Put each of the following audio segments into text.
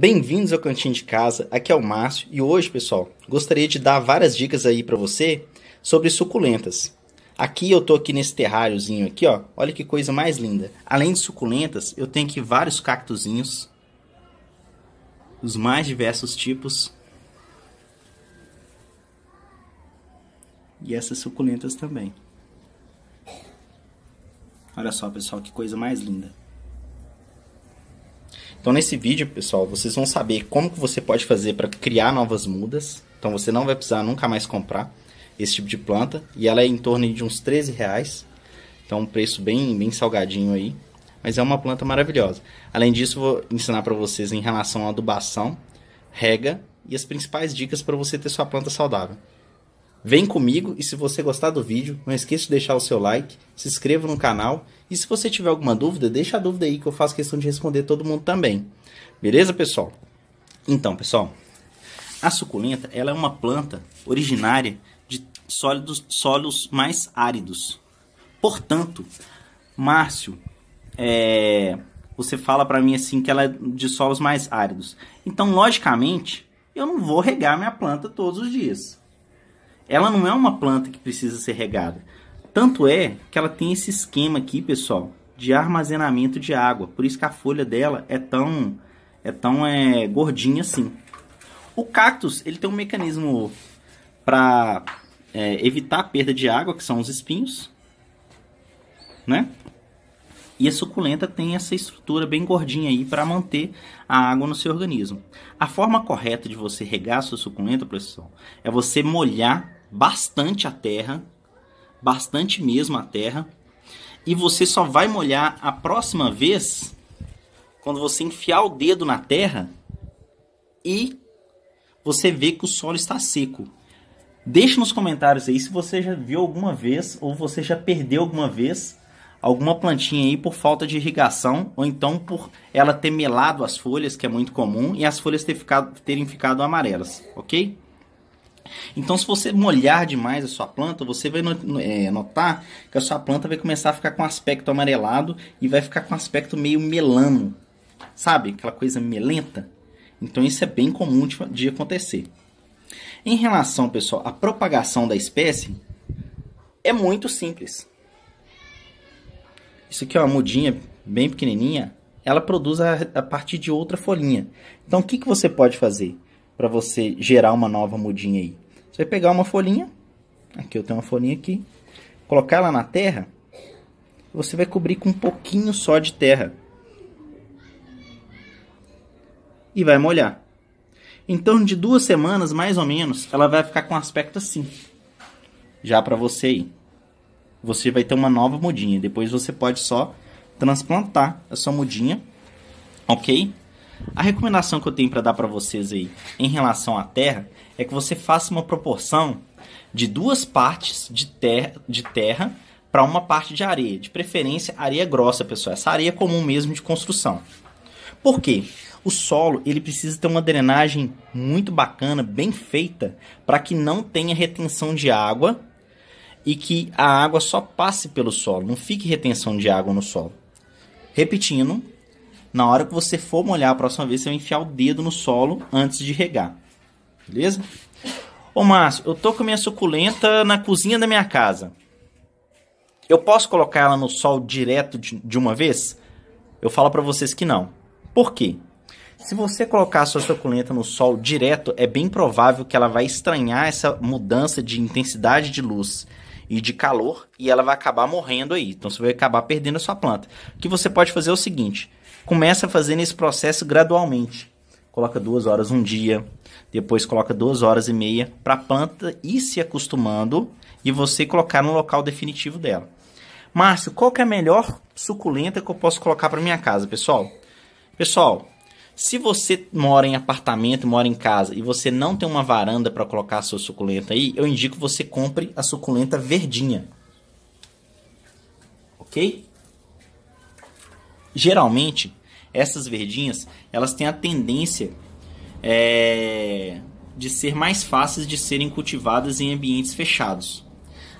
Bem-vindos ao Cantinho de Casa, aqui é o Márcio e hoje, pessoal, gostaria de dar várias dicas aí para você sobre suculentas. Aqui eu tô aqui nesse terráriozinho aqui, ó. Olha que coisa mais linda. Além de suculentas, eu tenho aqui vários cactozinhos dos mais diversos tipos. E essas suculentas também. Olha só, pessoal, que coisa mais linda. Então nesse vídeo, pessoal, vocês vão saber como que você pode fazer para criar novas mudas. Então você não vai precisar nunca mais comprar esse tipo de planta. E ela é em torno de uns 13 reais. Então um preço bem, bem salgadinho aí. Mas é uma planta maravilhosa. Além disso, vou ensinar para vocês em relação à adubação, rega e as principais dicas para você ter sua planta saudável. Vem comigo e se você gostar do vídeo, não esqueça de deixar o seu like, se inscreva no canal e se você tiver alguma dúvida, deixa a dúvida aí que eu faço questão de responder todo mundo também. Beleza, pessoal? Então, pessoal, a suculenta ela é uma planta originária de sólidos, solos mais áridos. Portanto, Márcio, é, você fala para mim assim que ela é de solos mais áridos. Então, logicamente, eu não vou regar minha planta todos os dias. Ela não é uma planta que precisa ser regada. Tanto é que ela tem esse esquema aqui, pessoal, de armazenamento de água. Por isso que a folha dela é tão é tão é, gordinha assim. O cactus ele tem um mecanismo para é, evitar a perda de água, que são os espinhos, né? E a suculenta tem essa estrutura bem gordinha aí para manter a água no seu organismo. A forma correta de você regar a sua suculenta, pessoal, é você molhar bastante a terra, bastante mesmo a terra, e você só vai molhar a próxima vez quando você enfiar o dedo na terra e você vê que o solo está seco. Deixe nos comentários aí se você já viu alguma vez ou você já perdeu alguma vez alguma plantinha aí por falta de irrigação ou então por ela ter melado as folhas, que é muito comum, e as folhas ter ficado, terem ficado amarelas, ok? Então, se você molhar demais a sua planta, você vai é, notar que a sua planta vai começar a ficar com aspecto amarelado e vai ficar com aspecto meio melano, sabe? Aquela coisa melenta. Então, isso é bem comum de, acontecer. Em relação, pessoal, à propagação da espécie, é muito simples. Isso aqui é uma mudinha bem pequenininha, ela produz a, a partir de outra folhinha. Então, o que, que você pode fazer? para você gerar uma nova mudinha aí? Você vai pegar uma folhinha, aqui eu tenho uma folhinha aqui, colocar ela na terra, você vai cobrir com um pouquinho só de terra. E vai molhar. Em torno de duas semanas, mais ou menos, ela vai ficar com um aspecto assim. Já para você aí. Você vai ter uma nova mudinha. Depois você pode só transplantar a sua mudinha, ok? A recomendação que eu tenho para dar para vocês aí em relação à terra é que você faça uma proporção de duas partes de terra, de terra para uma parte de areia, de preferência areia grossa, pessoal, essa areia comum mesmo de construção. Por quê? O solo ele precisa ter uma drenagem muito bacana, bem feita, para que não tenha retenção de água e que a água só passe pelo solo, não fique retenção de água no solo. Repetindo, na hora que você for molhar a próxima vez, você vai enfiar o dedo no solo antes de regar. Beleza? Ô Márcio, eu tô com minha suculenta na cozinha da minha casa. Eu posso colocar ela no sol direto de uma vez? Eu falo para vocês que não. Por quê? Se você colocar a sua suculenta no sol direto, é bem provável que ela vai estranhar essa mudança de intensidade de luz e de calor e ela vai acabar morrendo aí. Então você vai acabar perdendo a sua planta. O que você pode fazer é o seguinte: começa fazendo esse processo gradualmente. Coloca duas horas um dia, depois coloca duas horas e meia para a planta ir se acostumando e você colocar no local definitivo dela. Márcio, qual que é a melhor suculenta que eu posso colocar para minha casa, pessoal? Pessoal, se você mora em apartamento, mora em casa e você não tem uma varanda para colocar a sua suculenta aí, eu indico que você compre a suculenta verdinha. Ok? Geralmente, essas verdinhas, elas têm a tendência é, de ser mais fáceis de serem cultivadas em ambientes fechados.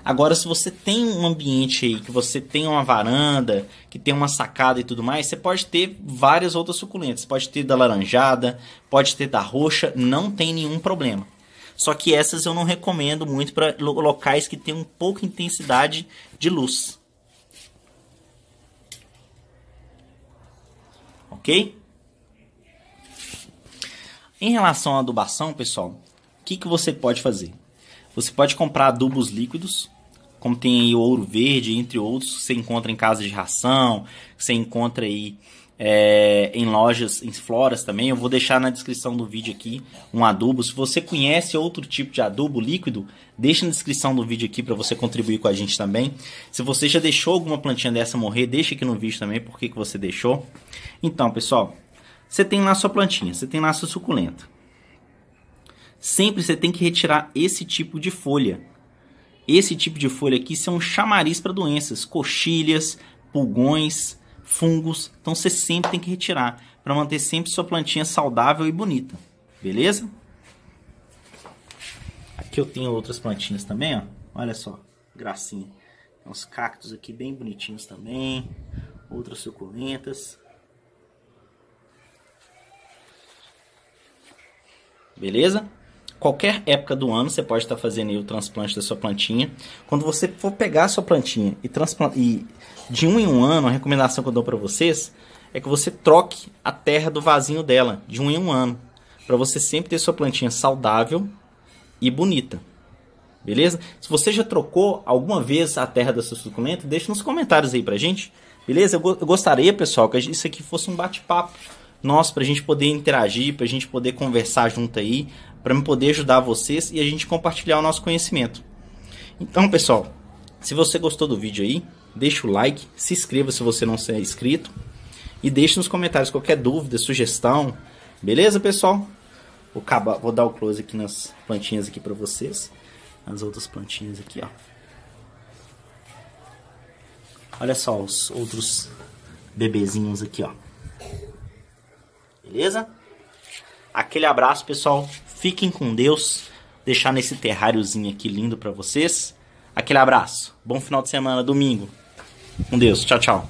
Agora, se você tem um ambiente aí, que você tem uma varanda, que tem uma sacada e tudo mais, você pode ter várias outras suculentas. Pode ter da laranjada, pode ter da roxa, não tem nenhum problema. Só que essas eu não recomendo muito para locais que tem um pouca intensidade de luz. ok? Em relação à adubação, pessoal, o que, que você pode fazer? Você pode comprar adubos líquidos, como tem aí o ouro verde, entre outros, que você encontra em casa de ração, que você encontra aí é, em lojas, em floras também. Eu vou deixar na descrição do vídeo aqui um adubo. Se você conhece outro tipo de adubo líquido, deixa na descrição do vídeo aqui para você contribuir com a gente também. Se você já deixou alguma plantinha dessa morrer, deixa aqui no vídeo também por que você deixou. Então, pessoal, você tem lá sua plantinha, você tem lá sua suculenta. Sempre você tem que retirar esse tipo de folha. Esse tipo de folha aqui são chamariz para doenças, coxilhas, pulgões, fungos. Então você sempre tem que retirar para manter sempre sua plantinha saudável e bonita. Beleza? Aqui eu tenho outras plantinhas também, ó. Olha só, gracinha. Tem uns cactos aqui bem bonitinhos também. Outras suculentas. Beleza? qualquer época do ano você pode estar fazendo o transplante da sua plantinha. Quando você for pegar a sua plantinha e transplantar e de um em um ano, a recomendação que eu dou para vocês é que você troque a terra do vasinho dela de um em um ano, para você sempre ter sua plantinha saudável e bonita. Beleza? Se você já trocou alguma vez a terra da sua suculenta, deixa nos comentários aí pra gente. Beleza? eu gostaria, pessoal, que isso aqui fosse um bate-papo nós para a gente poder interagir, para a gente poder conversar junto aí, para me poder ajudar vocês e a gente compartilhar o nosso conhecimento. Então, pessoal, se você gostou do vídeo aí, deixa o like, se inscreva se você não é inscrito e deixe nos comentários qualquer dúvida, sugestão. Beleza, pessoal? Vou, acabar, vou dar o close aqui nas plantinhas aqui para vocês. As outras plantinhas aqui, ó. Olha só os outros bebezinhos aqui, ó. Beleza? Aquele abraço, pessoal. Fiquem com Deus. Deixar nesse terráriozinho aqui lindo para vocês. Aquele abraço. Bom final de semana, domingo. Com Deus. Tchau, tchau.